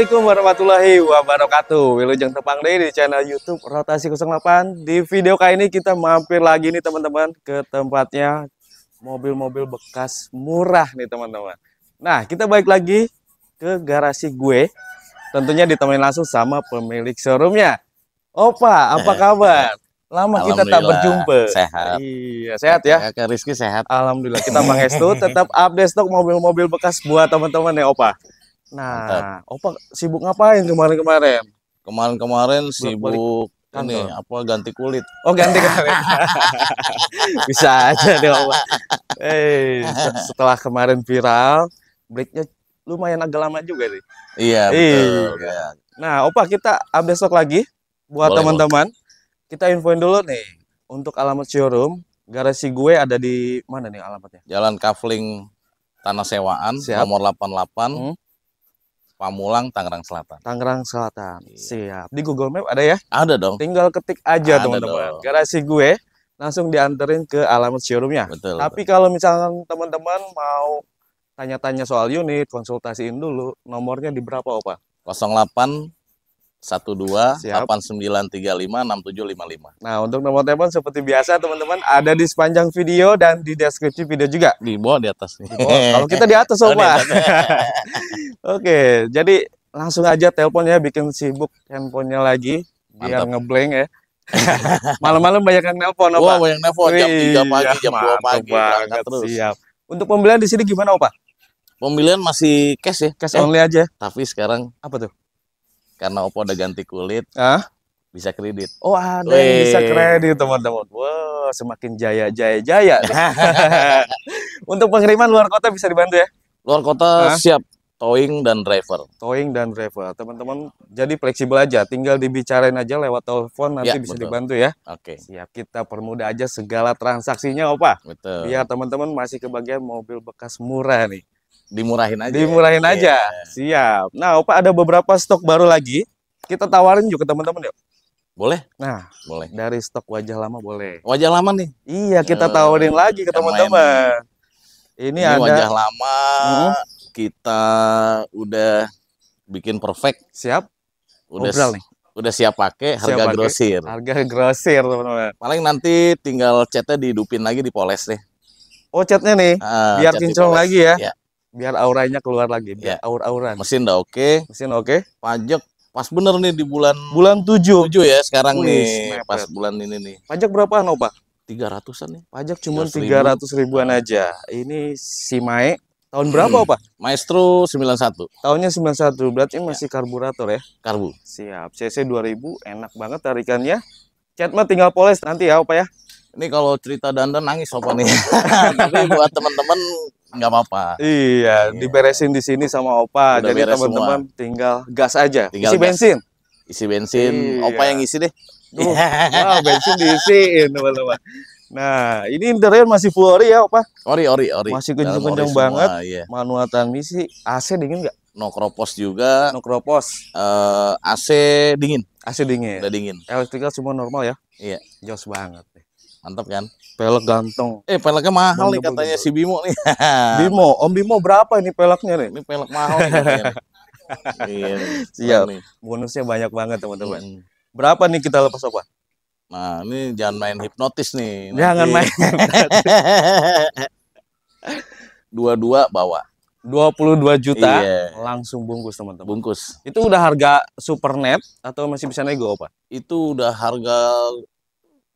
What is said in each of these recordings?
Assalamualaikum warahmatullahi wabarakatuh Wilujeng Tepang Day di channel Youtube Rotasi 08 Di video kali ini kita mampir lagi nih teman-teman Ke tempatnya mobil-mobil bekas murah nih teman-teman Nah kita balik lagi ke garasi gue Tentunya ditemani langsung sama pemilik showroomnya Opa apa eh, kabar? Lama kita tak berjumpa. Sehat. Iya, sehat ya. Iya, Kak Rizky sehat. Alhamdulillah. Kita Bang Estu tetap update stok mobil-mobil bekas buat teman-teman ya, Opa. Nah, Entah. Opa sibuk ngapain kemarin-kemarin? Kemarin-kemarin sibuk ini apa ganti kulit. Oh, ganti kulit. Bisa aja deh Opa. hey, setelah kemarin viral, breaknya lumayan agak lama juga nih. Iya, iya. betul. Iya. Nah, Opa kita besok lagi buat teman-teman. Kita infoin dulu nih untuk alamat showroom garasi gue ada di mana nih alamatnya? Jalan Kavling Tanah Sewaan Siap. nomor 88. Hmm Pamulang, Tangerang Selatan. Tangerang Selatan. Iya. Siap. Di Google Map ada ya? Ada dong. Tinggal ketik aja teman-teman. Garasi gue langsung dianterin ke alamat showroomnya. Betul. Tapi betul. kalau misalkan teman-teman mau tanya-tanya soal unit, konsultasiin dulu. Nomornya di berapa, Opa? 08 12 tujuh 8935 lima. Nah, untuk nomor telepon seperti biasa teman-teman ada di sepanjang video dan di deskripsi video juga. Di bawah di atas nih. kalau kita di atas, oh, Opa. Oh, Oke, jadi langsung aja teleponnya bikin sibuk handphonenya lagi Mantap. biar ngeblank ya. Malam-malam banyak yang nelpon, Wah, banyak nelpon jam 3 pagi, iya, jam 2 pagi banget, terus. Siap. Untuk pembelian di sini gimana, Pak? Pembelian masih cash ya, cash eh, only aja. Tapi sekarang apa tuh? Karena Oppo udah ganti kulit. Ah? Bisa kredit. Oh, ada yang bisa kredit, teman-teman. Wow, semakin jaya jaya jaya. Untuk pengiriman luar kota bisa dibantu ya? Luar kota Hah? siap towing dan driver. Towing dan driver. Teman-teman jadi fleksibel aja, tinggal dibicarain aja lewat telepon nanti ya, bisa betul. dibantu ya. Oke. Okay. Siap, kita permudah aja segala transaksinya, Opa. Betul. Biar teman-teman masih kebagian mobil bekas murah nih. Dimurahin aja. Dimurahin ya. aja. Yeah. Siap. Nah, Opa ada beberapa stok baru lagi. Kita tawarin juga teman-teman yuk. Boleh? Nah, boleh. Dari stok wajah lama boleh. Wajah lama nih. Iya, kita eh, tawarin uh, lagi ke teman-teman. Ini, ini ada wajah lama. Hmm? kita udah bikin perfect. Siap. Udah Obral nih. Udah siap pakai harga grosir. Harga grosir, teman-teman. Paling nanti tinggal catnya dihidupin lagi dipoles deh. Oh, catnya nih. Uh, biar kinclong lagi ya. ya. Biar auranya keluar lagi, biar ya. aur-auran. Mesin udah oke. Okay. Mesin oke. Okay. Pajak pas bener nih di bulan bulan tujuh, tujuh ya sekarang Wih, nih, mepet. pas bulan ini nih. Pajak berapa, Pak? tiga ratusan nih. Pajak cuma tiga ratus ribuan aja. Ini si Mae Tahun berapa, hmm. Pak? Maestro 91. Tahunnya 91, berarti iya. masih karburator ya? Karbu. Siap. CC 2000, enak banget tarikannya. Cat mah tinggal poles nanti ya, Pak ya. Ini kalau cerita dandan nangis apa nih. Tapi buat teman-teman nggak apa-apa. Iya, iya, diberesin di sini sama Opa. Udah Jadi teman-teman tinggal gas aja. Tinggal isi gas. bensin. Isi bensin, iya. Opa yang isi deh. Duh, wow, ah, bensin diisiin teman-teman. Nah, ini interior masih full ori ya, Opa? Ori, ori, ori. Masih kenceng-kenceng banget. Iya. Manual transmisi, AC dingin nggak? No kropos juga. No kropos. Uh, eh, AC dingin. AC dingin. Udah dingin. Elektrikal semua normal ya? Iya. Joss banget. Mantap kan? Pelek gantung. Eh, peleknya mahal nih katanya si Bimo nih. Bimo, Om Bimo berapa ini peleknya nih? Ini pelek mahal nih, Iya. Siap. Iya. Bonusnya banyak banget, teman-teman. Mm. Berapa nih kita lepas, Opa? Nah, ini jangan main hipnotis nih. Jangan main. Dua-dua bawa. 22 juta iya. langsung bungkus teman-teman. Bungkus. Itu udah harga super net atau masih bisa nego apa? Itu udah harga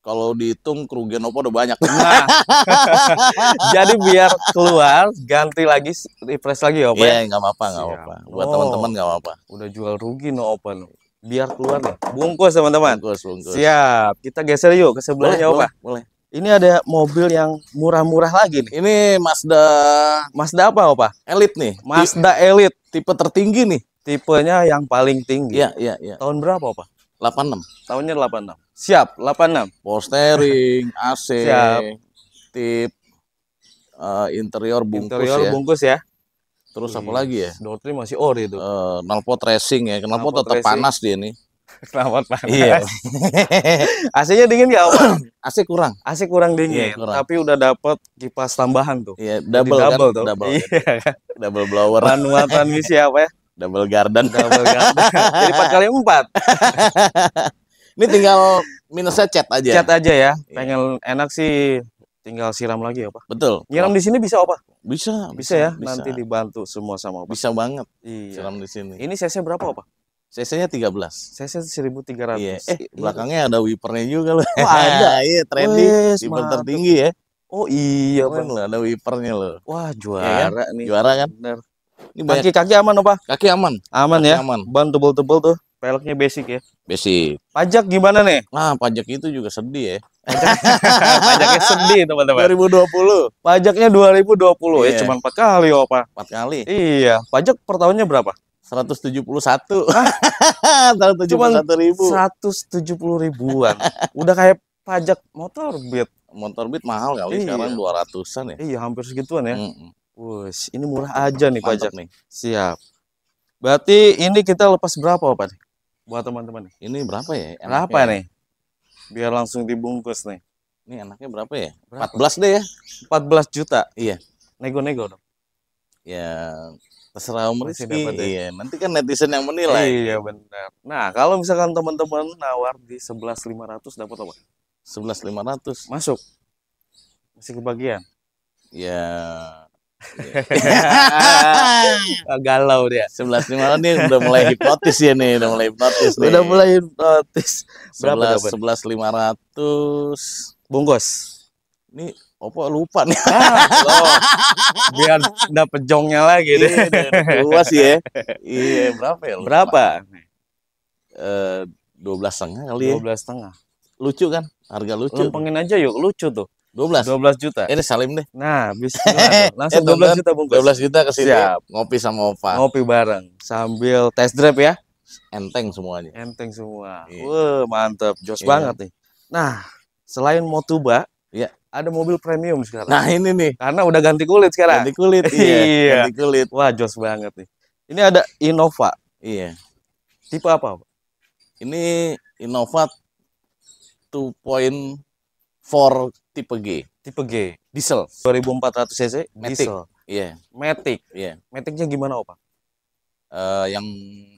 kalau dihitung kerugian Oppo udah banyak. Nah, jadi biar keluar ganti lagi refresh lagi ya Oppo. Ya? Iya, nggak apa-apa, nggak apa-apa. Buat teman-teman nggak apa-apa. Udah jual rugi no Oppo biar keluar nih. Bungkus teman-teman. Bungkus, bungkus. Siap. Kita geser yuk ke sebelahnya, boleh, Opa. Ini ada mobil yang murah-murah lagi nih. Ini Mazda Mazda apa, Opa? Elite nih. Mazda Elite tipe tertinggi nih. Tipenya yang paling tinggi. Iya, iya, iya. Tahun berapa, Opa? 86. Tahunnya 86. Siap, 86. Power steering, AC. Siap. Tip uh, interior bungkus interior ya. bungkus ya. Terus apa lagi ya? Dotri masih ori itu. Uh, knalpot racing ya. Knalpot, tetap racing. panas dia nih. knalpot panas. Iya. AC-nya dingin ya? AC kurang. AC kurang dingin. Iya, kurang. Tapi udah dapat kipas tambahan tuh. Iya, double, Jadi double kan? tuh. Double. Iya, kan? double blower. Manual transmisi apa ya? Double garden. Double garden. Jadi empat kali empat. Ini tinggal minusnya cat aja. Cat aja ya. Iya. Pengen enak sih tinggal siram lagi ya pak betul siram di sini bisa apa bisa bisa, ya bisa. nanti dibantu semua sama opa. bisa banget iya. siram di sini ini cc berapa pak CC-nya 13. CC 1300. Iya. Eh, eh iya. belakangnya ada wipernya juga loh. Oh, ada. iya, trendy. Wiper tertinggi ya. Oh iya, kan loh, ada wipernya loh. Wah, iya kan? juara ya, nih. Juara kan? Bener. Ini kaki kaki aman apa? Kaki aman. Aman kaki ya. Aman. Ban tebel-tebel tuh peleknya basic ya basic pajak gimana nih nah pajak itu juga sedih ya pajaknya sedih teman-teman 2020 pajaknya 2020 ya iya. ya cuma empat kali Opa. 4 empat kali iya pajak per tahunnya berapa 171 171 Cuman ribu 170 ribuan udah kayak pajak motor beat motor beat mahal kali iya. sekarang 200-an ya iya hampir segituan ya mm -mm. Wush, ini murah aja nih Mantap pajak nih siap berarti ini kita lepas berapa Pak buat teman-teman ini berapa ya enaknya berapa ya? nih biar langsung dibungkus nih ini enaknya berapa ya berapa? 14 deh ya 14 juta iya nego-nego dong ya terserah Om Rizky ya? iya nanti kan netizen yang menilai iya benar nah kalau misalkan teman-teman nawar di 11.500 dapat apa 11.500 masuk masih kebagian ya Iya. Galau dia. 11 malam nih udah mulai hipotis ya nih, udah mulai hipotis. nih. Udah mulai hipotis, Berapa 11 lima 500 bungkus. Ini opo lupa nih. Ah, Biar dapat jongnya lagi iya, deh. Luas ya. Iya, berapa ya? Berapa? Eh 12 setengah kali ya. 12 setengah. Lucu kan? Harga lucu. Lempengin aja yuk, lucu tuh dua belas juta. Ini salim deh. Nah, bisa langsung eh, dua belas juta bungkus. 12 juta ke sini ngopi sama Opa. Ngopi bareng sambil test drive ya. Enteng semuanya. Enteng semua. Yeah. Wah, mantap. Jos yeah. banget nih. Nah, selain Motuba, yeah. ada mobil premium sekarang. Nah, ini nih. Karena udah ganti kulit sekarang. Ganti kulit. Iya. iya. ganti kulit. Wah, jos banget nih. Ini ada Innova. Iya. Tipe apa? pak Ini Innova point 2.4 tipe G. Tipe G. Diesel. 2400 cc. Matic. Iya. Yeah. Matic. Iya. Yeah. Maticnya gimana, Opa? Uh, yang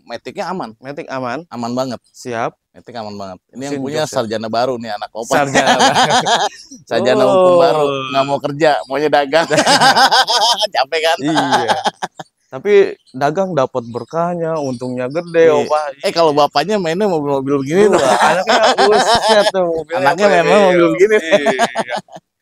metiknya aman. metik aman. Aman banget. Siap. metik aman banget. Ini Mesin yang punya ya? sarjana baru nih anak Opa. Sarjana. sarjana oh. hukum baru. Oh. Nggak mau kerja, maunya dagang. Capek kan? Iya tapi dagang dapat berkahnya untungnya gede yeah. opa eh kalau bapaknya mainnya mobil-mobil begini iya, tuh anaknya tuh anaknya memang mobil iya. begini iya,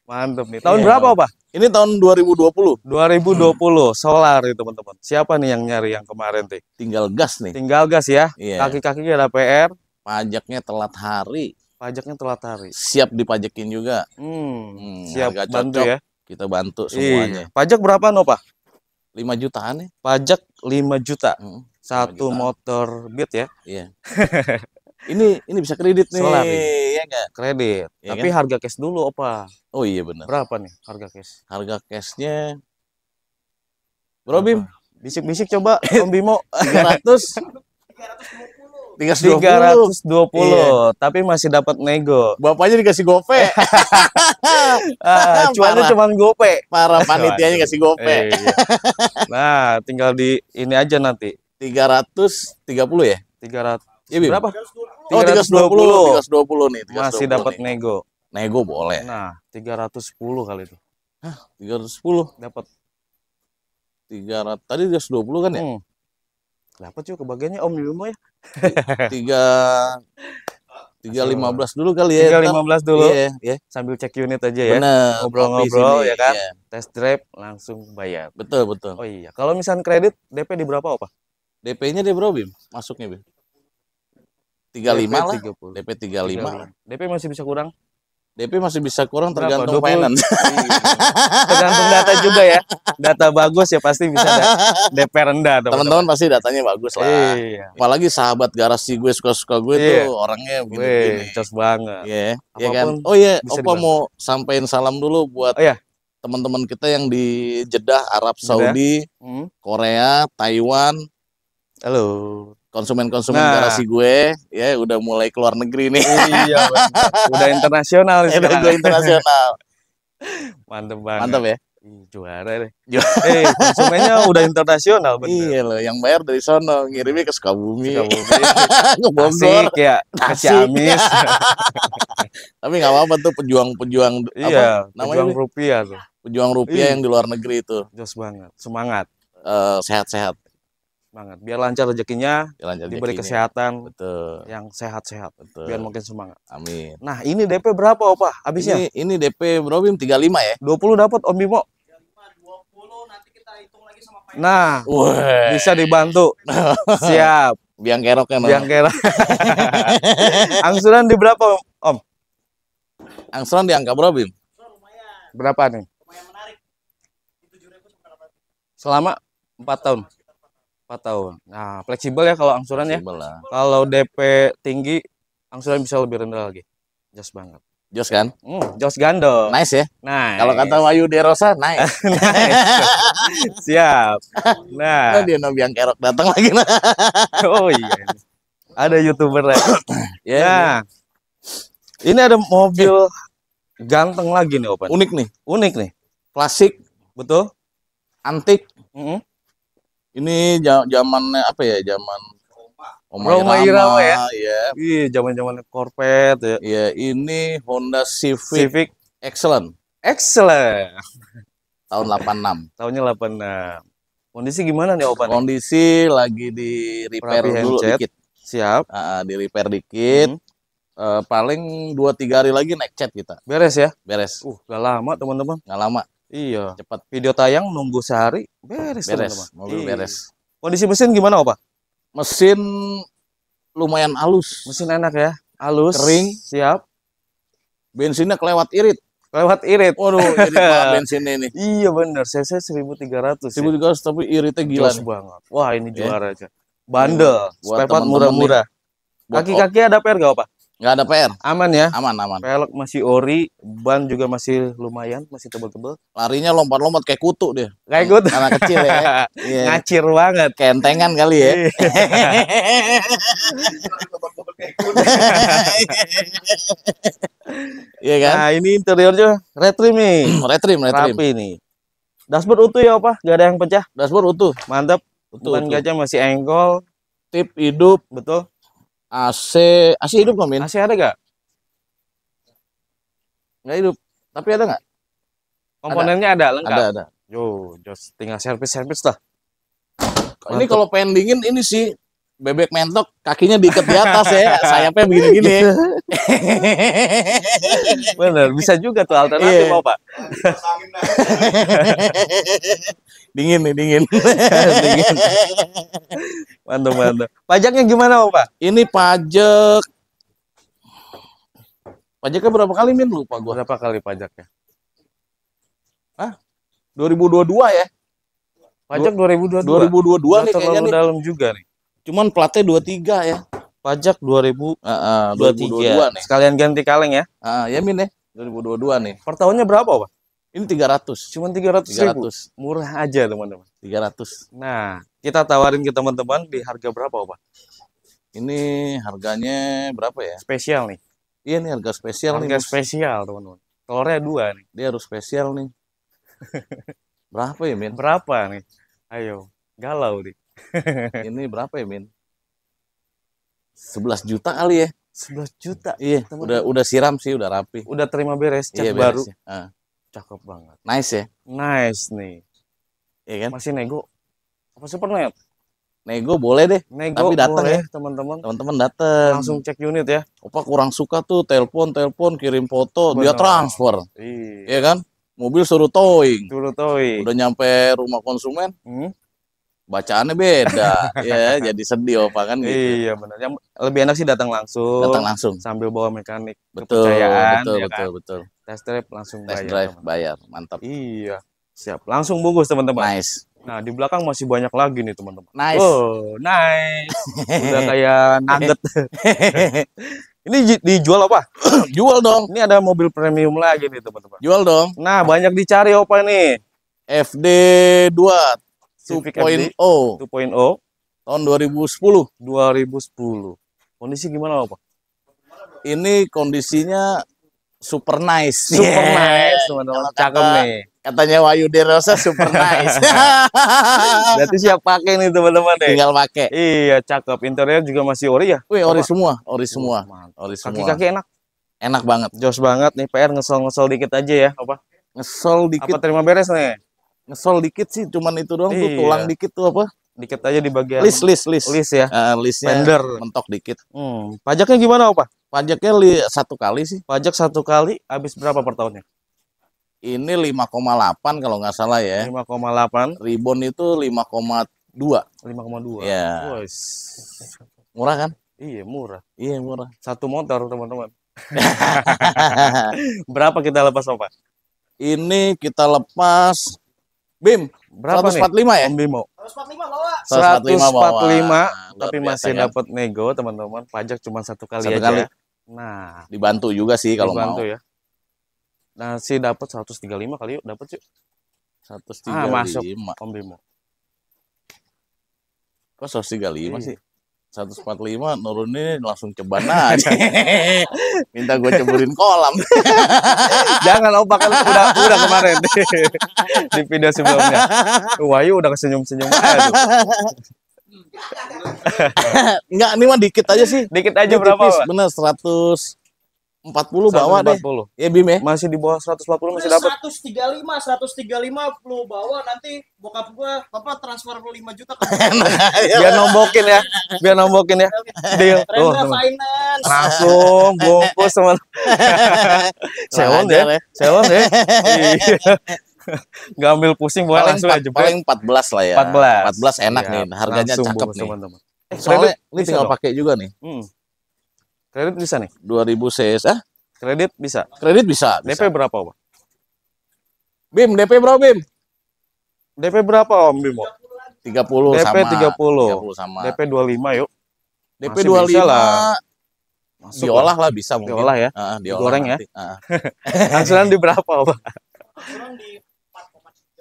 mantep nih tahun berapa pak? ini tahun 2020 2020 hmm. solar itu teman-teman siapa nih yang nyari yang kemarin teh tinggal gas nih tinggal gas ya yeah. kaki-kakinya ada PR pajaknya telat hari pajaknya telat hari siap dipajakin juga hmm, hmm siap bantu ya kita bantu semuanya Iya. pajak berapa no pak 5 jutaan ya. Pajak 5 juta. Hmm, Satu jutaan. motor Beat ya. Iya. ini ini bisa kredit nih. Solar, ya enggak? Iya kredit. Ya Tapi kan? harga cash dulu, apa? Oh iya benar. Berapa nih harga cash? Harga cashnya Bro Bim, bisik-bisik coba Om Bimo 300 300 Tiga ratus dua puluh, iya. tapi masih dapat nego. Bapaknya dikasih gope. ah, cuannya cuma gope. Para panitianya kasih gope. Eh, iya. nah, tinggal di ini aja nanti. Tiga tiga ratus puluh ya? tiga 300. Iya berapa? Oh, tiga ratus dua puluh. Tiga ratus dua puluh nih, Masih dapat nego. Nego boleh. Nah, tiga ratus sepuluh kali itu. Tiga ratus sepuluh dapat tiga ratus. tadi tiga ratus dua puluh kan ya? Hmm. Dapat juga kebagiannya Om Yumo ya tiga tiga lima belas dulu kali ya tiga lima belas dulu yeah. yeah. sambil cek unit aja ya ngobrol-ngobrol ya kan yeah. test drive langsung bayar betul betul oh iya kalau misalnya kredit dp di berapa opa dp-nya di berapa bim masuknya bim tiga lima lah 30. dp tiga lima dp masih bisa kurang DP masih bisa kurang Berapa? tergantung finance. Iya. tergantung data juga ya. Data bagus ya pasti bisa DP rendah. Teman-teman pasti datanya bagus lah. Iya. Apalagi sahabat garasi gue suka-suka gue iya. tuh orangnya begini. Cos banget. Iya. Yeah. kan? Oh iya, yeah. Opa mau sampaikan salam dulu buat oh, yeah. teman-teman kita yang di Jeddah, Arab Saudi, Jeddah. Hmm. Korea, Taiwan. Halo konsumen-konsumen nah. garasi gue ya udah mulai keluar negeri nih. Iya, udah internasional sih. Udah internasional. Mantep banget. Mantep ya. Juara deh. Eh, konsumennya udah internasional bener. Iya loh, yang bayar dari sono, ngirimnya ke Sukabumi. Sukabumi. Ya. ke Asik ya, Ciamis. Tapi nggak apa-apa tuh pejuang-pejuang iya, apa namanya? Pejuang rupiah tuh. Pejuang rupiah Ih. yang di luar negeri itu. Jos banget. Semangat. Uh, sehat-sehat banget biar lancar rezekinya biar lancar diberi rezekinya. kesehatan betul yang sehat-sehat betul biar makin semangat amin nah ini DP berapa opa habisnya ini, ini DP bro Bim 35 ya 20 dapat Om Bimo 35 20 nanti kita hitung lagi sama Pak Nah Wey. bisa dibantu siap biang kerok ya biang kerok angsuran di berapa Om angsuran di angka bro Bim berapa nih lumayan menarik selama 4 tahun 4 tahun. Nah, fleksibel ya kalau angsuran ya. Lah. Kalau DP tinggi, angsuran bisa lebih rendah lagi. Jos banget. Jos kan? Hmm, jos gandol. Nice ya. Nah. Nice. Kalau kata Wayu Derosa, nice. nice. Siap. Nah. nah dia nabi yang kerok datang lagi. Nah. oh iya. Ada YouTuber lagi. ya. Iya, nah. iya. Ini ada mobil ganteng lagi nih, Open. Unik nih. Unik nih. Klasik, betul. Antik. Mm -hmm ini zamannya apa ya zaman Oma Roma Irama, Irama ya. Iya. Yeah. zaman-zaman korpet ya. Iya, ini Honda Civic. Civic Excellent. Excellent. Tahun 86. Tahunnya 86. Kondisi gimana nih Opa Kondisi lagi di repair dulu dikit. Siap. Uh, di repair dikit. Hmm. Uh, paling dua tiga hari lagi naik cat kita. Beres ya? Beres. Uh, gak lama teman-teman. Gak lama. Iya. Cepat. Video tayang nunggu sehari beres. Beres. Teman -teman. Mobil iya. beres. Kondisi mesin gimana, Pak? Mesin lumayan halus. Mesin enak ya. Halus. Kering. Siap. Bensinnya kelewat irit. Kelewat irit. Waduh, irit banget bensinnya ini. Iya benar. CC 1300. 1300 ya. tapi iritnya gila Jos banget. Wah, ini iya. juara aja. Bandel. Iya, Spare murah-murah. Kaki-kaki ada PR gak, Pak? Gak ada PR. Aman ya? Aman, aman. Pelek masih ori, ban juga masih lumayan, masih tebel-tebel. Larinya lompat-lompat kayak kutu dia. Kayak kutu. Anak kecil ya. yeah. Ngacir banget. Kentengan kali ya. Iya, iya kan? Nah, ini interiornya retrim nih. retrim, retrim. Rapi nih. Dashboard utuh ya, Pak? Gak ada yang pecah. Dashboard utuh. Mantap. Utuh, Bukan utuh. gajah masih engkol. Tip hidup, betul. AC AC hidup nggak Min? AC ada nggak Nggak hidup, tapi ada nggak? Komponennya ada, ada lengkap. Ada ada. Yo, just tinggal servis servis lah. Ini kalau pengen dingin ini sih bebek mentok kakinya diikat di atas ya sayapnya begini-gini gitu. bener bisa juga tuh alternatif yeah. pak dingin nih dingin dingin mantap mantap pajaknya gimana pak ini pajak pajaknya berapa kali min lupa gua berapa kali pajaknya ah 2022 ya pajak 2022 2022 2022 nih kayaknya nih dalam juga nih Cuman platnya 23 ya. Pajak 2000 uh, uh, 2022 nih. Sekalian ganti kaleng ya. Uh, ya Min ya. 2022 nih. Per tahunnya berapa, Pak? Ini 300. Cuman 300 300. ribu. Murah aja, teman-teman. 300. Nah, kita tawarin ke teman-teman di harga berapa, Pak? Ini harganya berapa ya? Spesial nih. Iya nih harga spesial harga nih. Harga spesial, teman-teman. Telurnya dua nih. Dia harus spesial nih. berapa ya, Min? Berapa nih? Ayo, galau nih. ini berapa ya Min 11 juta kali ya 11 juta iya teman. udah udah siram sih udah rapi udah terima beres iya, cat iya, baru uh. cakep banget nice ya nice nih Iya kan masih nego apa supernet nego boleh deh nego tapi datang ya teman-teman teman-teman datang langsung cek unit ya opa kurang suka tuh telepon telepon kirim foto Bener. dia transfer iya. iya kan mobil suruh towing suruh towing udah nyampe rumah konsumen hmm? bacaannya beda ya jadi sedih opa kan gitu. iya benar yang lebih enak sih datang langsung datang langsung sambil bawa mekanik betul betul ya betul kan? betul test drive langsung test bayar, drive bayar mantap iya siap langsung bungkus teman-teman nice Nah, di belakang masih banyak lagi nih, teman-teman. Nice. Oh, nice. Udah kayak nugget. ini dijual apa? Jual dong. Ini ada mobil premium lagi nih, teman-teman. Jual dong. Nah, banyak dicari apa nih? FD2 2.0 2.0 tahun 2010 2010 kondisi gimana Pak ini kondisinya super nice super yeah. nice teman-teman cakep nih katanya Wayu Derosa super nice berarti siap pakai nih teman-teman tinggal pakai iya cakep interior juga masih ori ya Wih, ori semua ori oh, semua ori semua kaki-kaki enak enak banget jos banget nih PR ngesel-ngesel dikit aja ya apa ngesel dikit apa terima beres nih Ngesol dikit sih, cuman itu doang tuh iya. tulang dikit tuh apa? Dikit aja di bagian list list list. List ya. Uh, listnya Pender. mentok dikit. Hmm. Pajaknya gimana, Pak? Pajaknya li satu kali sih. Pajak satu kali habis berapa per tahunnya? Ini 5,8 kalau nggak salah ya. 5,8. Ribon itu 5,2. 5,2. Iya. Murah kan? Iya, murah. Iya, murah. Satu motor, teman-teman. Berapa kita lepas, Pak? Ini kita lepas Bim, berapa 145 nih? ya? Om Bimo. 145 bawa. 145, bawa. Tapi tapi masih ya. dapat nego, teman-teman. Pajak cuma satu kali satu aja. Kali. Nah, dibantu juga sih kalau dibantu, mau. Dibantu ya. Nah, sih dapat 135 kali yuk, dapat yuk. 135. Ah, masuk Om Bimo. Kok 135 hmm. Iya. sih? 145 nurunin langsung ceban aja. Minta gue ceburin kolam. Jangan lupa kan udah udah kemarin di video sebelumnya. Wahyu udah kesenyum senyum aja. Enggak, ini mah dikit aja sih. Dikit aja ini berapa? Tipis, bener 100 40 bawa 140. deh. Ya Bim ya. Masih di bawah 140 masih dapat. 135, 135 lu bawa nanti bokap gua papa transfer 5 juta ke nah, Biar nombokin ya. Biar nombokin ya. Deal. Tuh, finance. Langsung bungkus teman. Sewon ya. Sewon ya. ya. Iya. Gak ambil pusing buat langsung aja. Paling 14 lah ya. 14. 14 enak ya, nih. Harganya cakep nih. Teman -teman. Soalnya ini tinggal pakai juga nih. Hmm Kredit bisa nih? 2000 CS ah? Kredit bisa. Kredit bisa. bisa. DP berapa, Pak? Bim, DP berapa, Bim? DP berapa, Om Bim? 30 DP sama 30. 30 sama. DP 25 yuk. DP Masih 25 Bisa lah. Masuk diolah lah bisa mungkin. Diolah ya. Uh, diolah Goreng ya. Uh. Angsuran di berapa, Pak?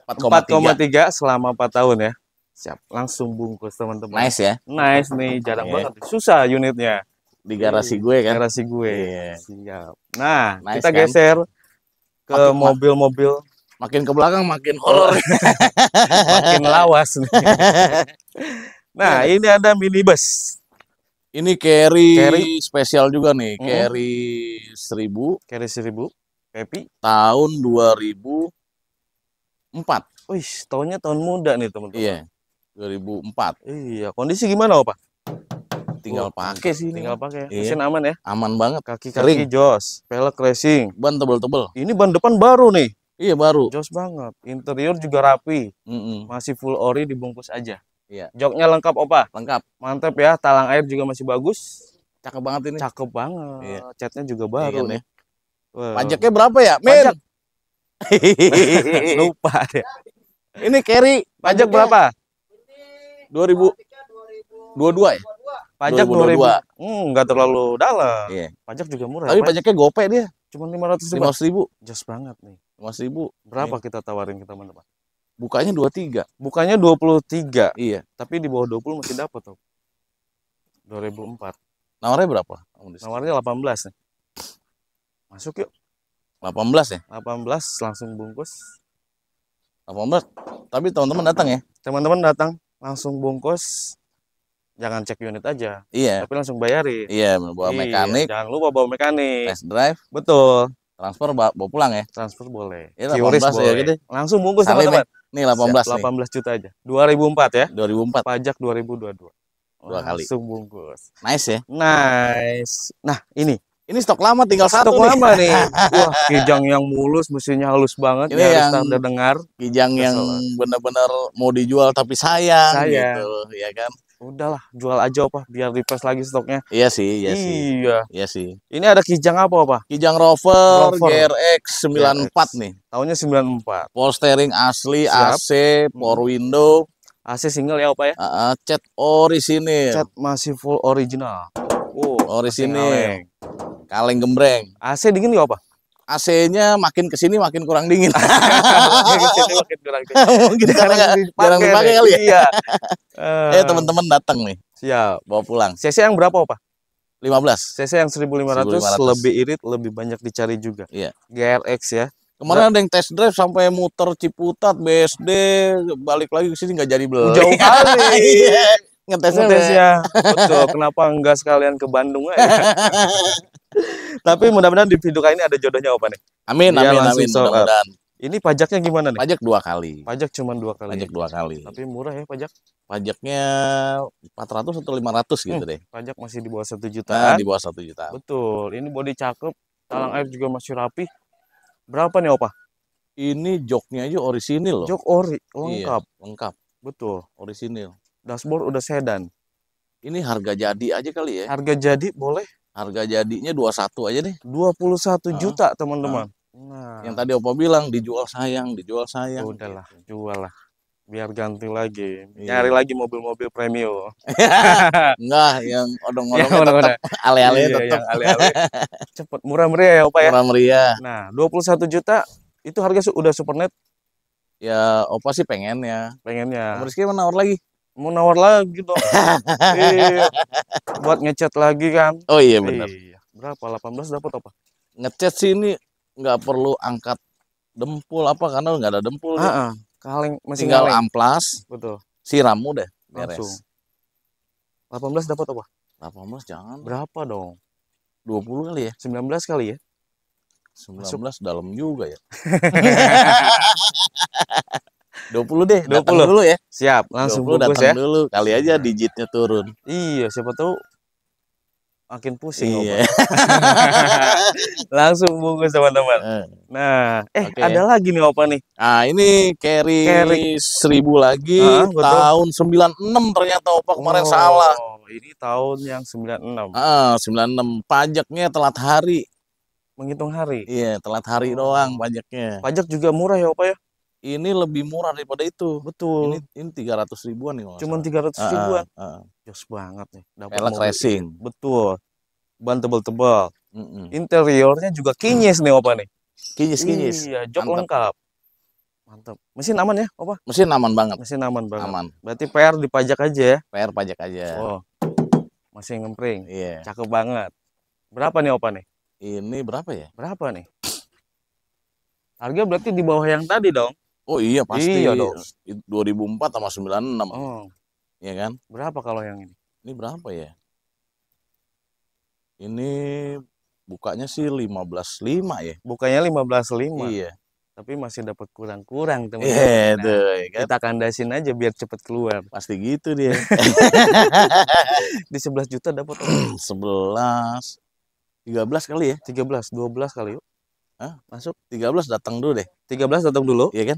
Angsuran di 4,3 4,3 selama 4 tahun ya. Siap. Langsung bungkus teman-teman. Nice ya. Nice nih, jarang yeah. banget. Susah unitnya di garasi gue kan garasi gue yeah. Iya. siap nah nice, kita kan? geser ke mobil-mobil makin, makin ke belakang makin horor makin lawas nih. nah iya. ini ada minibus ini carry, carry. spesial juga nih mm. carry seribu carry seribu happy tahun 2004 Wih, tahunnya tahun muda nih teman-teman. Iya, 2004. Iya, kondisi gimana, Pak? tinggal oh, pakai sih. Tinggal pakai. Ya. Iya. Mesin aman ya. Aman banget. Kaki-kaki jos, pelek racing, ban tebel-tebel. Ini ban depan baru nih. Iya baru. Jos banget. Interior juga rapi. Mm -mm. Masih full ori dibungkus aja. Iya. Joknya lengkap opa. Lengkap. mantep ya. Talang air juga masih bagus. Cakep banget ini. Cakep banget. Iya. Catnya juga baru iya, nih. Wow. Pajaknya berapa ya? Min. Pajak. Lupa deh, Ini carry pajak berapa? 2000 22 ya? Pajak dua ribu, hmm, nggak terlalu dalam. yeah. Pajak juga murah. Tapi pajaknya gopet dia. Cuma lima ratus lima Lima ribu. Jelas banget nih. Lima ribu. Berapa yeah. kita tawarin ke teman-teman? Bukanya dua tiga. Bukanya dua puluh tiga. Iya. Tapi di bawah dua puluh masih dapat tuh. Dua ribu empat. Nawarnya berapa? Nawarnya delapan belas nih. Masuk yuk. Delapan belas ya? Delapan belas langsung bungkus. belas Tapi teman-teman datang ya? Teman-teman datang langsung bungkus jangan cek unit aja. Iya. Tapi langsung bayarin. Iya, bawa iya, mekanik. Jangan lupa bawa mekanik. Test drive. Betul. Transfer bawa, bawa pulang ya? Transfer boleh. Iya, 18 ya, boleh. ya gitu. Langsung bungkus sama teman Nih 18 Siap, 18 nih. juta aja. 2004 ya? 2004. Pajak 2022. Dua Dua kali. Langsung bungkus. Nice ya? Nice. Nah, ini ini stok lama tinggal stok satu Stok lama nih. Wah, kijang yang mulus mesinnya halus banget ini ya, yang standar dengar. Kijang Kesel. yang benar-benar mau dijual tapi sayang, sayang. gitu, ya kan? udahlah jual aja apa biar replace lagi stoknya iya sih iya, iya. sih iya sih ini ada kijang apa apa kijang rover, rover. GRX 94 GRX. nih tahunnya 94 power steering asli Siap. AC hmm. power window AC single ya apa ya uh, uh, cat orisinil cat masih full original wow orisinil kaleng gembreng AC dingin gak apa AC-nya makin kesini makin kurang dingin. makin kurang dingin. Mungkin karena nggak jarang dipakai kali ya. Iya. Uh, eh teman-teman datang nih. Siap. Bawa pulang. CC yang berapa pak? 15. CC yang 1500, 1500 lebih irit, lebih banyak dicari juga. Iya. GRX ya. Kemarin nah. ada yang test drive sampai muter Ciputat, BSD, balik lagi ke sini nggak jadi beli. Jauh kali. Iya. Ngetesnya. Ngetesnya. Betul. Kenapa nggak sekalian ke Bandung aja? Tapi mudah-mudahan di video kali ini ada jodohnya Opa nih. Amin, iya, amin, amin. amin. Ah. mudah-mudahan. Ini pajaknya gimana nih? Pajak dua kali. Pajak cuma dua kali. Pajak dua kali. Tapi murah ya pajak? Pajaknya 400 atau 500 gitu hmm, deh. Pajak masih di bawah satu juta. Nah, di bawah satu juta. Betul. Ini body cakep, talang air juga masih rapi. Berapa nih Opa? Ini joknya aja orisinil loh. Jok ori lengkap. Iya, lengkap. Betul. Orisinil. Dashboard udah sedan. Ini harga jadi aja kali ya? Harga jadi boleh. Harga jadinya 21 aja deh. 21 juta, teman-teman. Nah. Yang tadi Opa bilang dijual sayang, dijual sayang. Udahlah, gitu. jual lah. Biar ganti lagi. Iya. Nyari lagi mobil-mobil premium. Enggak, yang odong-odongnya ya, tetap ale-ale iya, tetap. ale-ale. Cepet murah meriah ya, Opa ya. Murah meriah. Nah, 21 juta itu harga super net Ya, Opa sih pengen ya. Pengennya. Om menawar lagi mau nawar lagi dong iya, iya, iya. buat ngecat lagi kan oh iya benar berapa 18 dapat apa ngecat sih ini nggak perlu angkat dempul apa karena nggak ada dempul ah, ah. kaleng masih tinggal kaleng. amplas betul siram udah beres Langsung. 18 dapat apa 18 jangan berapa dong 20 kali ya 19 kali ya 19 Masuk. dalam juga ya 20 deh, 20 datang dulu ya. Siap, langsung dulu datang ya. dulu. Kali aja digitnya turun. Iya, siapa tahu makin pusing iya. langsung bungkus teman-teman eh. nah eh okay. ada lagi nih opa nih ah ini carry, carry. seribu lagi ah, tahun 96 ternyata opa kemarin oh, salah ini tahun yang 96 ah 96 pajaknya telat hari menghitung hari iya telat hari oh. doang pajaknya pajak juga murah ya opa ya ini lebih murah daripada itu. Betul. Ini ini tiga ratus ribuan nih. Cuman tiga ratus ribuan. Uh, uh. Jos banget nih. Dapat mobil. racing. Betul. Ban tebal-tebal. Mm -mm. Interiornya juga kinyis mm. nih opa nih. Kinyis kinyis. Iya, jok Mantap. lengkap. Mantap. Mesin aman ya, opa? Mesin aman banget. Mesin aman banget. Aman. Berarti PR dipajak aja ya? PR pajak aja. Oh. Masih ngempring. Iya. Yeah. Cakep banget. Berapa nih opa nih? Ini berapa ya? Berapa nih? Harga berarti di bawah yang tadi dong. Oh iya pasti. Iya dong. 2004 sama 96. Oh. Iya kan? Berapa kalau yang ini? Ini berapa ya? Ini bukanya sih 15.5 ya. Bukanya 15.5. Iya. Tapi masih dapat kurang-kurang teman-teman. Iya, nah, ya kan? Kita kandasin aja biar cepet keluar. Pasti gitu dia. Di 11 juta dapat 11 13 kali ya? 13, 12 kali yuk. Hah? Masuk 13 datang dulu deh. 13 datang dulu. Iya kan?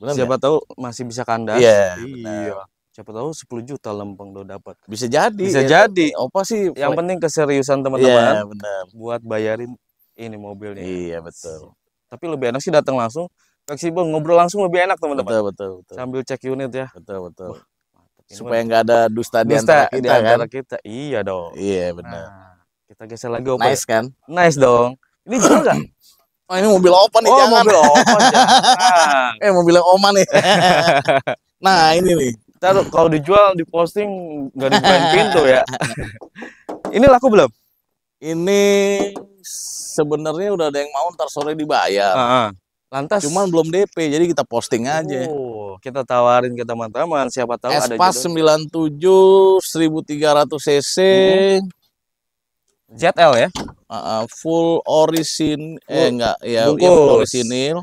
Bener Siapa ya? tahu masih bisa kandas. Yeah, iya. iya. Siapa tahu 10 juta lempeng lo dapat. Bisa jadi. Bisa ya, jadi. Opa sih yang penting keseriusan iya, teman-teman. Iya, benar. Buat bayarin ini mobilnya. Iya, betul. Tapi lebih enak sih datang langsung fleksibel ngobrol langsung lebih enak teman-teman. Betul, betul, betul. Sambil cek unit ya. Betul, betul. Wah, Supaya nggak ada dusta, dusta di antara kita di antara kan? kita. Iya dong. Iya, benar. Nah, kita geser lagi Opa. Nice kan? Nice dong. Ini jual nggak Oh ini mobil open nih, oh, jangan. mobil open. Nah. jangan. eh mobil yang oman nih. nah ini nih. Ntar kalau dijual di posting nggak dibukain pintu ya. ini laku belum? Ini sebenarnya udah ada yang mau ntar sore dibayar. Uh -huh. Lantas? Cuman belum DP, jadi kita posting aja. Oh, kita tawarin ke teman-teman, siapa tahu Espas ada. Espas tiga ratus cc. Hmm ZL ya? Uh, full orisin, eh, full. eh enggak, ya, ya full orisinil.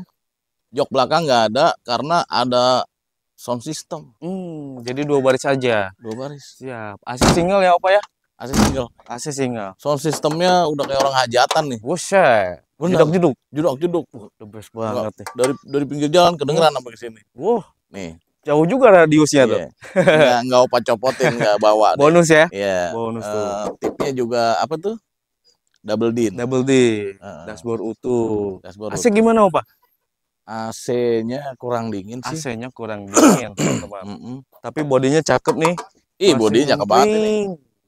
Jok belakang enggak ada karena ada sound system. Hmm, jadi dua baris aja. Dua baris. Siap. AC single ya, apa ya? AC single. AC single. Sound systemnya udah kayak orang hajatan nih. Buset. Judok juduk. Judok juduk. the best banget nih. Dari dari pinggir jalan kedengeran sampai ke sini. Wah, nih. Jauh juga radiusnya yeah. tuh. Enggak iya. nggak opa copotin nggak bawa. Bonus deh. ya? Iya. Bonus tuh. Eh, tipnya juga apa tuh? Double D. Double D. Uh, dashboard utuh. Dashboard AC gimana, Opa? AC-nya kurang dingin sih. AC-nya kurang dingin, teman Tapi bodinya cakep nih. Ih, bodinya cakep banget ini.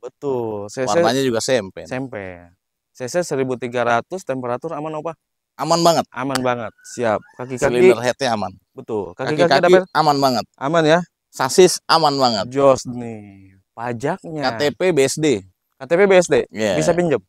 Betul. CC Warnanya juga sempen. Sempen. CC 1300 temperatur aman, Opa? aman banget aman banget siap kaki kaki silinder headnya aman betul kaki kaki, aman banget aman ya sasis aman banget jos nih pajaknya KTP BSD KTP BSD yeah. bisa pinjam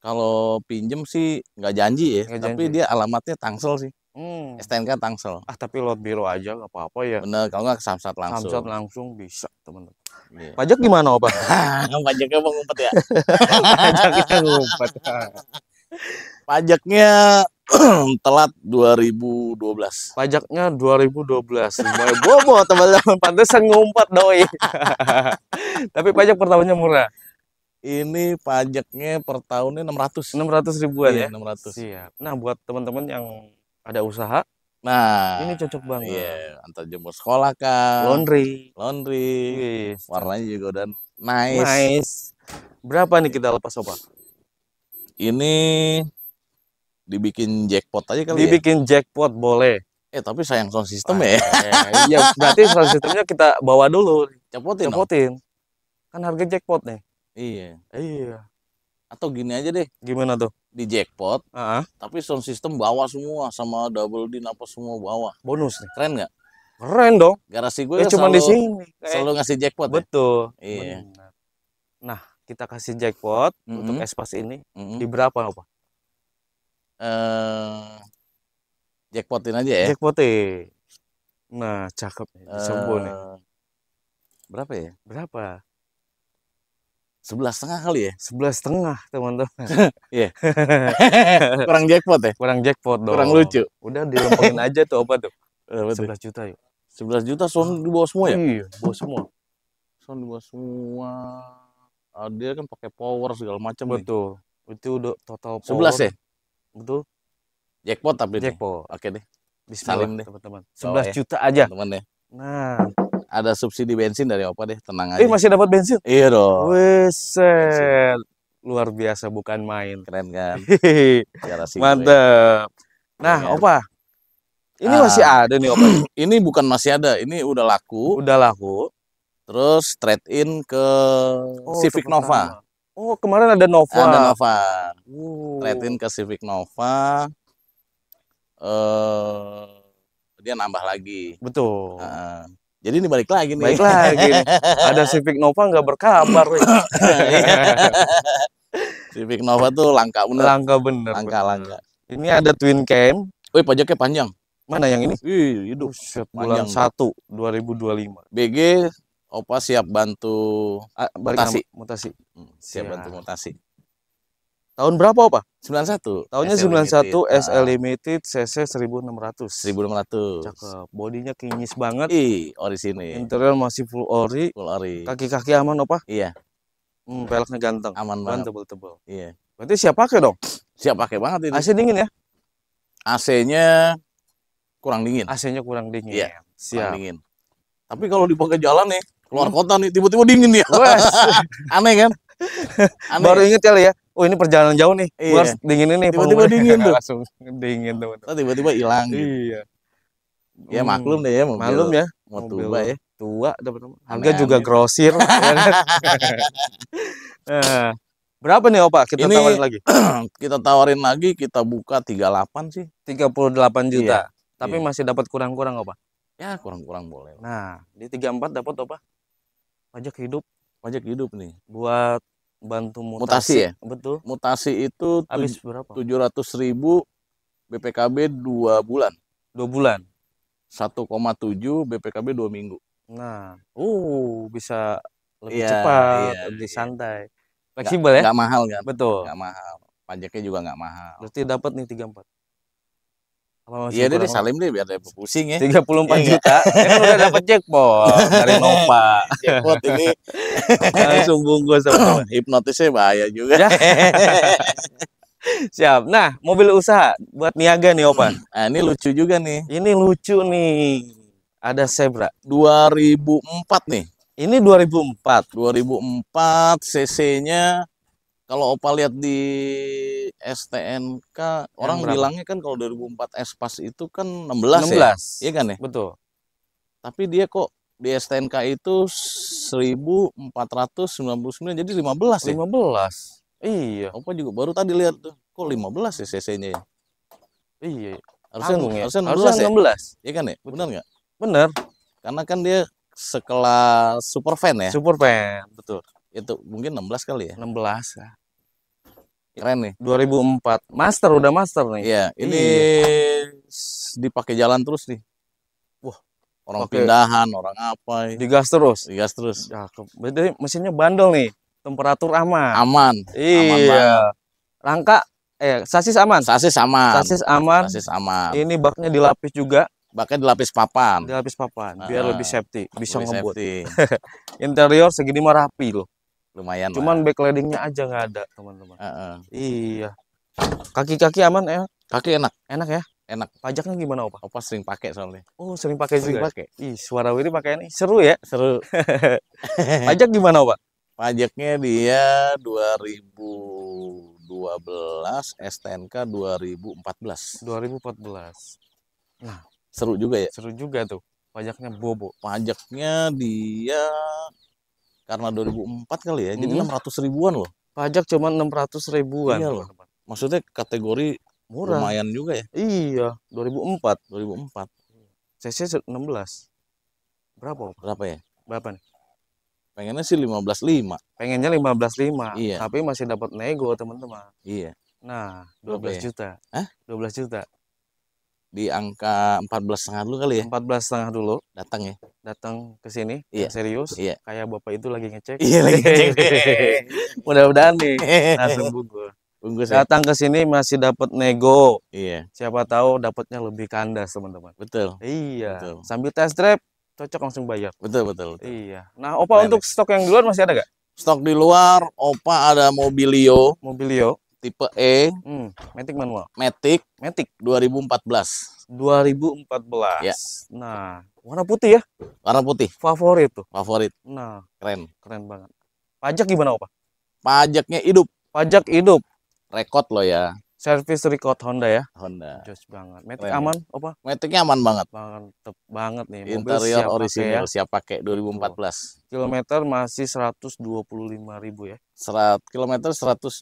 kalau pinjem sih nggak janji ya gak tapi dia alamatnya Tangsel sih hmm. STNK Tangsel ah tapi lot biro aja nggak apa apa ya bener kalau nggak samsat langsung samsat langsung bisa temen, yeah. pajak gimana opa pajaknya mau ngumpet ya pajaknya ngumpet Pajaknya telat 2012. Pajaknya 2012. Semuanya bobo teman-teman pantesan ngumpet doi. Tapi pajak pertamanya murah. Ini pajaknya per tahunnya 600. 600 ribuan iya, ya. 600. iya. Nah, buat teman-teman yang ada usaha Nah, ini cocok banget. Iya, antar jemput sekolah kan. Laundry. Laundry. Yes. Warnanya juga dan. nice. Nice. Berapa nih kita lepas obat Ini dibikin jackpot aja kali ya? dibikin ya? jackpot boleh eh tapi sayang sound system ya? ah, ya iya berarti sound systemnya kita bawa dulu cepotin cepotin no? kan harga jackpot nih iya iya atau gini aja deh gimana tuh di jackpot uh -huh. tapi sound system bawa semua sama double din apa semua bawa bonus nih keren nggak keren dong garasi gue ya, cuma di sini kayak... selalu ngasih jackpot ya? betul ya? iya nah kita kasih jackpot mm -hmm. untuk espas ini mm -hmm. di berapa apa eh jackpotin aja ya. Jackpotin. Nah, cakep nih, uh, nih. Berapa ya? Berapa? sebelas setengah kali ya sebelas setengah teman-teman iya kurang jackpot ya kurang jackpot dong kurang lucu udah dilempengin aja tuh apa tuh sebelas juta yuk sebelas juta sound di semua ya iya bawah semua sound di semua ah, dia kan pakai power segala macam betul nih. itu udah total sebelas ya Betul. Jackpot tapi Jackpot. Nih. Oke deh. disalim deh teman-teman. 11 oh, juta ya. aja. Teman deh. Nah, ada subsidi bensin dari Opa deh, tenang eh, aja. Eh masih dapat bensin? Iya dong. Weset. Luar biasa bukan main. Keren kan? Mantap. Ya. Nah, Keren. Opa. Ini ah. masih ada nih Opa. ini bukan masih ada, ini udah laku. Udah laku. Terus trade in ke oh, Civic Nova. Pertama. Oh, kemarin ada Nova. Ada Nova. Uh. Oh. Retin ke Civic Nova. Eh uh, dia nambah lagi. Betul. Uh, jadi ini balik lagi nih. Balik lagi. ada Civic Nova nggak berkabar. Civic Nova tuh langka bener. Langka bener. Langka bener. langka. Ini ada twin cam. Wih pajaknya panjang. Mana yang ini? Wih, hidup. Oh, Bulan 1 2025. BG Opa siap bantu ah, mutasi. mutasi. Hmm, siap ya. bantu mutasi. Tahun berapa Opa? 91. Tahunnya SL 91 Limited. SL ah. Limited CC 1600. 1600. Cakep. Bodinya kinyis banget. Ih, ori sini. Interior masih full ori. Full ori. Kaki-kaki aman Opa? Iya. Hmm, peleknya ganteng. Aman banget. Tebel-tebel. Iya. Berarti siap pakai dong? Siap pakai banget ini. AC dingin ya? AC-nya kurang dingin. AC-nya kurang dingin. Iya, siap. Kurang dingin. Tapi kalau dipakai jalan nih, keluar kota nih tiba-tiba dingin ya aneh kan aneh. baru inget kali ya oh ini perjalanan jauh nih iya. harus dingin ini tiba-tiba dingin tuh langsung dingin tuh oh, tiba-tiba hilang iya gitu. iya ya hmm. maklum deh ya mobil, maklum ya mau tua ya tua dapat harga juga grosir eh. berapa nih opa kita ini, tawarin lagi kita tawarin lagi kita buka 38 sih 38 juta iya. tapi iya. masih dapat kurang-kurang opa ya kurang-kurang boleh nah di 34 dapat opa pajak hidup pajak hidup nih buat bantu mutasi, mutasi ya betul mutasi itu habis berapa tujuh ratus ribu BPKB dua bulan dua bulan Satu koma 1,7 BPKB dua minggu nah uh bisa lebih iya, cepat ya, lebih yeah. santai fleksibel gak, ya nggak mahal kan betul nggak mahal pajaknya juga nggak mahal berarti dapat nih tiga empat iya deh, deh salim deh biar dia pusing ya. 34 iya, juta. Ini kan udah dapat jackpot dari Nova. jackpot ini langsung bungkus sama hipnotisnya bahaya juga. Ya. Siap. Nah, mobil usaha buat niaga nih, Opan. Nah, ini lucu juga nih. Ini lucu nih. Ada Zebra empat nih. Ini dua Dua ribu empat. ribu empat CC-nya kalau Opa lihat di STNK yang orang berapa? bilangnya kan kalau 2004 Espas itu kan 16, 16. ya. Iya kan ya? Betul. Tapi dia kok di STNK itu 1499 jadi 15, ya. 15. Iya. Opa juga baru tadi lihat tuh. Kok 15 ya CC-nya ya? Iya. Harusnya, Anggung, ya? harusnya 16. Harusnya 16. Ya? Iya kan ya? Benar nggak? Benar. Karena kan dia sekelas super fan ya. super fan betul. Itu mungkin 16 kali ya. 16. Ya Keren nih. 2004. Master udah master nih. Iya, ini iya. dipakai jalan terus nih. Wah, orang Oke. pindahan, orang apa. Ya. Digas terus, digas terus. Ya, berarti mesinnya bandel nih. Temperatur aman. Aman. Iya. Rangka eh sasis aman. Sasis aman. Sasis aman. Sasis aman. Ini baknya dilapis juga. Baknya dilapis papan. Dilapis papan, biar uh, lebih safety, bisa lebih ngebut. Interior segini mah rapi loh lumayan cuman lah. backlightingnya aja nggak ada teman-teman uh -uh. iya kaki-kaki aman ya kaki enak enak ya enak pajaknya gimana opa opa sering pakai soalnya oh sering pakai sering pakai ih suara wiri pakai ini seru ya seru pajak gimana opa pajaknya dia 2012 STNK 2014 2014 nah seru juga ya seru juga tuh pajaknya bobo pajaknya dia karena 2004 kali ya, hmm. jadi 600 ribuan loh. Pajak cuma 600 ribuan. Iya loh. Maksudnya kategori murah. Lumayan juga ya. Iya, 2004, 2004. CC 16. Berapa? Berapa ya? Berapa nih? Pengennya sih 15.5. Pengennya 15.5. Iya. Tapi masih dapat nego, teman-teman. Iya. Nah, 12 Oke. Ya? juta. Hah? 12 juta di angka setengah dulu kali ya. setengah dulu. Datang ya. Datang ke sini iya. serius. Iya. Kayak Bapak itu lagi ngecek. Iya, lagi ngecek. Mudah-mudahan nih langsung gugur. Bungkus datang ke sini masih dapat nego. Iya. Siapa tahu dapatnya lebih kandas, teman-teman. Betul. Iya. Betul. Sambil test drive cocok langsung bayar. Betul, betul. betul. Iya. Nah, Opa Lain untuk stok yang di luar masih ada gak? Stok di luar Opa ada Mobilio. Mobilio tipe E. Hmm, Matic manual. Matic. Matic 2014. 2014. Ya. Nah, warna putih ya? Warna putih. Favorit tuh. Favorit. Nah, keren. Keren banget. Pajak gimana, Pak? Pajaknya hidup. Pajak hidup. Rekod lo ya. Servis record Honda ya. Honda. Joss banget. Matic iya. aman apa? Metiknya aman banget. Mantep banget nih. Interior siap original pakai ya. siap pakai 2014. Oh. Kilometer masih 125 ribu ya. Serat kilometer 121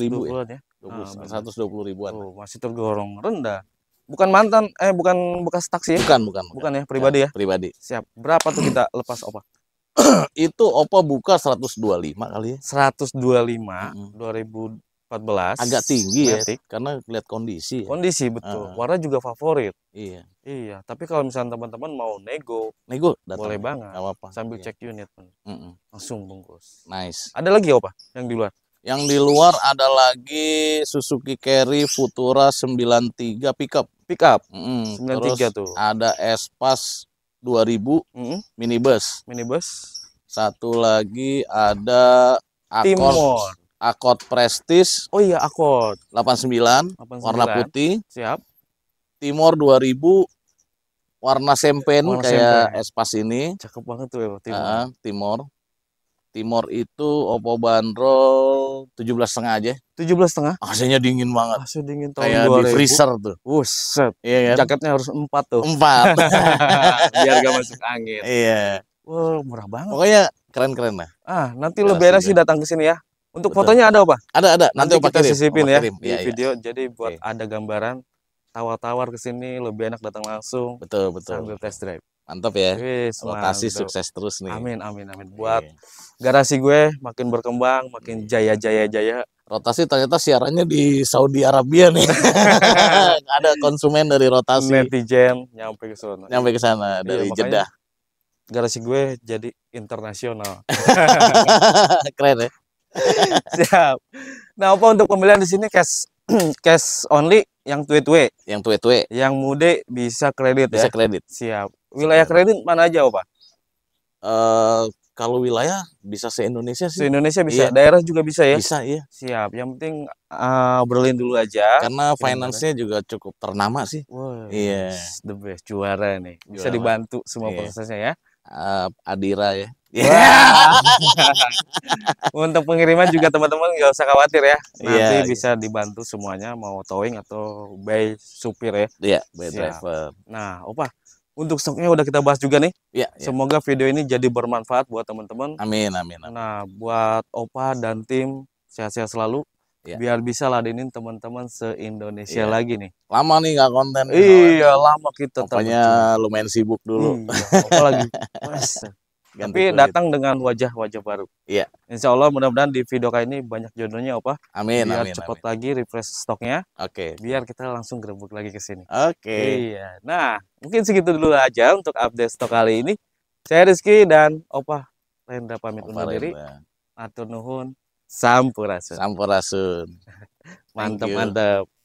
ribu ya. ya. 20, ah, 120 ribuan. Oh, masih tergorong rendah. Bukan mantan eh bukan bekas taksi ya? Bukan, bukan. Bukan, bukan ya, pribadi ya, ya? Pribadi. Siap. Berapa tuh kita lepas opa? itu Oppo buka 125 kali ya. 125 mm -hmm. 14. Agak tinggi ya, karena lihat kondisi. Ya? Kondisi betul. Uh. Warna juga favorit. Iya. Iya, tapi kalau misalnya teman-teman mau nego, nego datang. boleh banget. Gak apa, apa Sambil iya. cek unit Mm -mm. Langsung bungkus. Nice. Ada lagi apa yang di luar? Yang di luar ada lagi Suzuki Carry Futura 93 pickup. Pickup. Mm tiga 93 Terus tuh. Ada Espas 2000 mm -hmm. minibus. Minibus. Satu lagi ada Accord. Timor. Akot Prestige. Oh iya, Akot. 89, 89. warna putih. Siap. Timor 2000 warna sempen warna kayak sempen. espas ini. Cakep banget tuh ya, Timor. Uh, Timor. Timor itu Oppo bandrol 17 setengah aja. 17 setengah? AC-nya dingin banget. AC dingin tahun Kayak 2000. di freezer tuh. Buset. Iya kan? Jaketnya harus 4 tuh. 4. Biar gak masuk angin. Iya. Wah, wow, murah banget. Pokoknya keren-keren lah. Ah, nanti Jelas iya, lo beres sih iya. datang ke sini ya. Untuk Betul. fotonya ada, apa? Ada, ada. Nanti, Nanti kita sisipin ya, ya di iya, iya. video. Ya. Jadi buat okay. ada gambaran tawar-tawar ke sini lebih enak datang langsung. Betul, betul. Sambil test drive. Mantap ya. Yes, Lokasi mantap. sukses terus nih. Amin, amin, amin. Buat yeah. garasi gue makin berkembang, makin jaya jaya jaya. Rotasi ternyata siarannya di Saudi Arabia nih. Ada konsumen dari Rotasi. Netizen nyampe ke sana. Nyampe ke sana iya, dari iya, Jeddah. Garasi gue jadi internasional. Keren ya. Siap. Nah, apa untuk pembelian di sini cash cash only yang tue-tue, yang tue-tue. Yang mude bisa kredit bisa ya. kredit. Siap. Wilayah kredit mana aja, Pak? Uh, eh, kalau wilayah bisa se-Indonesia sih. Se-Indonesia bisa, iya. daerah juga bisa ya? Bisa, iya. Siap, yang penting uh, eh, Berlin dulu aja. Karena finance-nya juga cukup ternama sih. Wow, iya. Yeah. The best, juara nih. Bisa dibantu semua yeah. prosesnya ya. Uh, Adira ya. Yeah. Untuk pengiriman juga teman-teman nggak usah khawatir ya. Iya, Nanti yeah, bisa yeah. dibantu semuanya mau towing atau by supir ya. Iya, yeah, by driver. Nah, Opa, untuk stoknya udah kita bahas juga nih. Ya, ya. Semoga video ini jadi bermanfaat buat teman-teman. Amin, amin, amin. Nah, buat Opa dan tim sehat-sehat selalu. Ya. biar bisa ladenin teman-teman se-Indonesia ya. lagi nih. Lama nih nggak konten. Iya, lama kita. Pokoknya lumayan sibuk dulu. Iya, apalagi. tapi kulit. datang dengan wajah-wajah baru. Iya. Insya Allah mudah-mudahan di video kali ini banyak jodohnya Opa. Amin. Biar amin, cepet amin. lagi refresh stoknya. Oke. Okay. Biar kita langsung gerbuk lagi ke sini. Oke. Okay. Iya. Nah mungkin segitu dulu aja untuk update stok kali ini. Saya Rizky dan Opa Rendra pamit Opa undur diri. Atur nuhun. Sampurasun. Sampurasun. mantap mantap.